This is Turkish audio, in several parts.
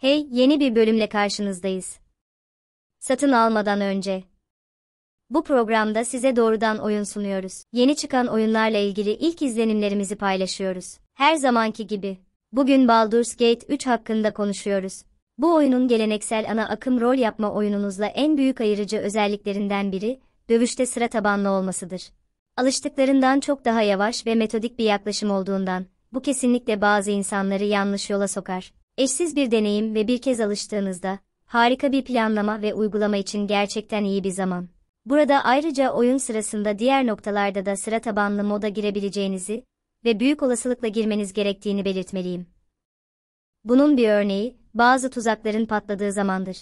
Hey, yeni bir bölümle karşınızdayız. Satın almadan önce. Bu programda size doğrudan oyun sunuyoruz. Yeni çıkan oyunlarla ilgili ilk izlenimlerimizi paylaşıyoruz. Her zamanki gibi. Bugün Baldur's Gate 3 hakkında konuşuyoruz. Bu oyunun geleneksel ana akım rol yapma oyununuzla en büyük ayırıcı özelliklerinden biri, dövüşte sıra tabanlı olmasıdır. Alıştıklarından çok daha yavaş ve metodik bir yaklaşım olduğundan, bu kesinlikle bazı insanları yanlış yola sokar. Eşsiz bir deneyim ve bir kez alıştığınızda, harika bir planlama ve uygulama için gerçekten iyi bir zaman. Burada ayrıca oyun sırasında diğer noktalarda da sıra tabanlı moda girebileceğinizi ve büyük olasılıkla girmeniz gerektiğini belirtmeliyim. Bunun bir örneği, bazı tuzakların patladığı zamandır.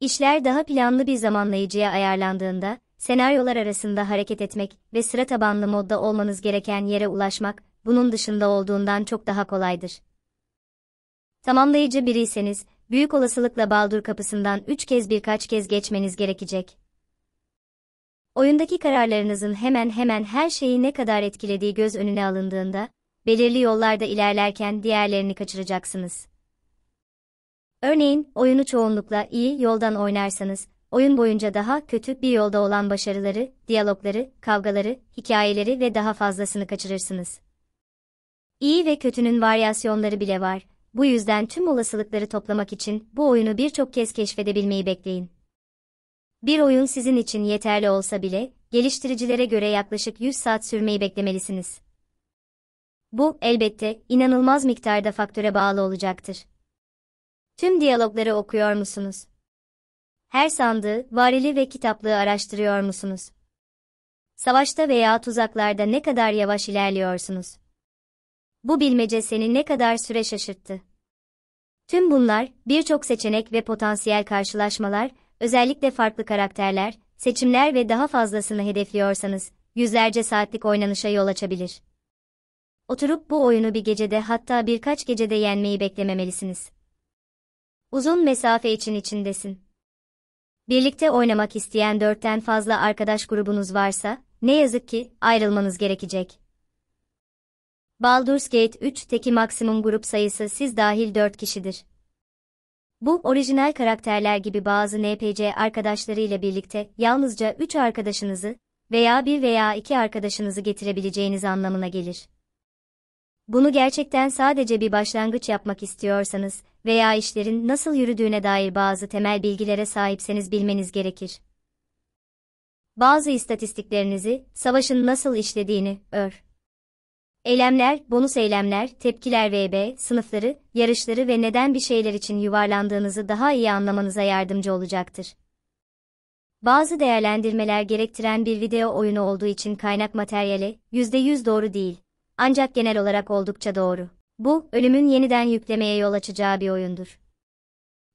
İşler daha planlı bir zamanlayıcıya ayarlandığında, senaryolar arasında hareket etmek ve sıra tabanlı modda olmanız gereken yere ulaşmak, bunun dışında olduğundan çok daha kolaydır. Tamamlayıcı biriyseniz, büyük olasılıkla Baldur kapısından üç kez birkaç kez geçmeniz gerekecek. Oyundaki kararlarınızın hemen hemen her şeyi ne kadar etkilediği göz önüne alındığında, belirli yollarda ilerlerken diğerlerini kaçıracaksınız. Örneğin, oyunu çoğunlukla iyi yoldan oynarsanız, oyun boyunca daha kötü bir yolda olan başarıları, diyalogları, kavgaları, hikayeleri ve daha fazlasını kaçırırsınız. İyi ve kötünün varyasyonları bile var bu yüzden tüm olasılıkları toplamak için bu oyunu birçok kez keşfedebilmeyi bekleyin. Bir oyun sizin için yeterli olsa bile, geliştiricilere göre yaklaşık 100 saat sürmeyi beklemelisiniz. Bu, elbette, inanılmaz miktarda faktöre bağlı olacaktır. Tüm diyalogları okuyor musunuz? Her sandığı, varili ve kitaplığı araştırıyor musunuz? Savaşta veya tuzaklarda ne kadar yavaş ilerliyorsunuz? Bu bilmece seni ne kadar süre şaşırttı? Tüm bunlar, birçok seçenek ve potansiyel karşılaşmalar, özellikle farklı karakterler, seçimler ve daha fazlasını hedefliyorsanız, yüzlerce saatlik oynanışa yol açabilir. Oturup bu oyunu bir gecede hatta birkaç gecede yenmeyi beklememelisiniz. Uzun mesafe için içindesin. Birlikte oynamak isteyen dörtten fazla arkadaş grubunuz varsa, ne yazık ki ayrılmanız gerekecek. Baldur's Gate 3'teki maksimum grup sayısı siz dahil 4 kişidir. Bu, orijinal karakterler gibi bazı NPC arkadaşlarıyla birlikte yalnızca 3 arkadaşınızı veya 1 veya 2 arkadaşınızı getirebileceğiniz anlamına gelir. Bunu gerçekten sadece bir başlangıç yapmak istiyorsanız veya işlerin nasıl yürüdüğüne dair bazı temel bilgilere sahipseniz bilmeniz gerekir. Bazı istatistiklerinizi, savaşın nasıl işlediğini, ör. Eylemler, bonus eylemler, tepkiler ve b, sınıfları, yarışları ve neden bir şeyler için yuvarlandığınızı daha iyi anlamanıza yardımcı olacaktır. Bazı değerlendirmeler gerektiren bir video oyunu olduğu için kaynak materyali %100 doğru değil. Ancak genel olarak oldukça doğru. Bu, ölümün yeniden yüklemeye yol açacağı bir oyundur.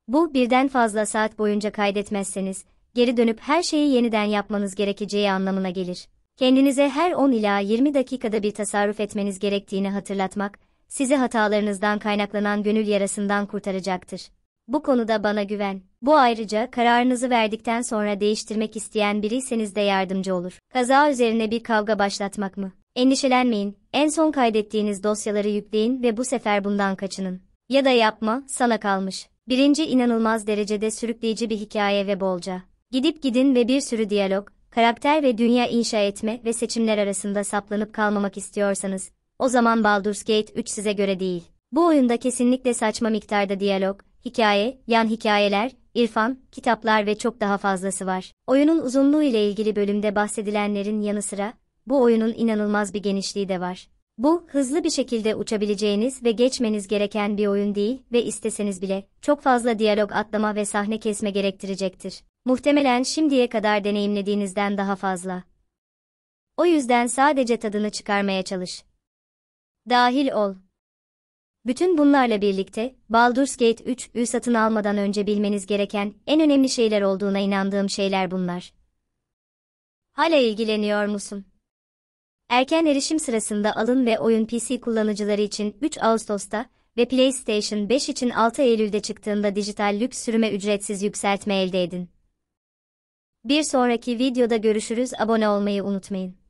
Bu, birden fazla saat boyunca kaydetmezseniz, geri dönüp her şeyi yeniden yapmanız gerekeceği anlamına gelir. Kendinize her 10 ila 20 dakikada bir tasarruf etmeniz gerektiğini hatırlatmak, sizi hatalarınızdan kaynaklanan gönül yarasından kurtaracaktır. Bu konuda bana güven. Bu ayrıca kararınızı verdikten sonra değiştirmek isteyen biriyseniz de yardımcı olur. Kaza üzerine bir kavga başlatmak mı? Endişelenmeyin, en son kaydettiğiniz dosyaları yükleyin ve bu sefer bundan kaçının. Ya da yapma, sana kalmış. Birinci inanılmaz derecede sürükleyici bir hikaye ve bolca. Gidip gidin ve bir sürü diyalog, karakter ve dünya inşa etme ve seçimler arasında saplanıp kalmamak istiyorsanız, o zaman Baldur's Gate 3 size göre değil. Bu oyunda kesinlikle saçma miktarda diyalog, hikaye, yan hikayeler, irfan, kitaplar ve çok daha fazlası var. Oyunun uzunluğu ile ilgili bölümde bahsedilenlerin yanı sıra, bu oyunun inanılmaz bir genişliği de var. Bu, hızlı bir şekilde uçabileceğiniz ve geçmeniz gereken bir oyun değil ve isteseniz bile, çok fazla diyalog atlama ve sahne kesme gerektirecektir muhtemelen şimdiye kadar deneyimlediğinizden daha fazla. O yüzden sadece tadını çıkarmaya çalış. Dahil ol. Bütün bunlarla birlikte, Baldur's Gate 3 3'ü satın almadan önce bilmeniz gereken en önemli şeyler olduğuna inandığım şeyler bunlar. Hala ilgileniyor musun? Erken erişim sırasında alın ve oyun PC kullanıcıları için 3 Ağustos'ta ve PlayStation 5 için 6 Eylül'de çıktığında dijital lüks sürüme ücretsiz yükseltme elde edin. Bir sonraki videoda görüşürüz abone olmayı unutmayın.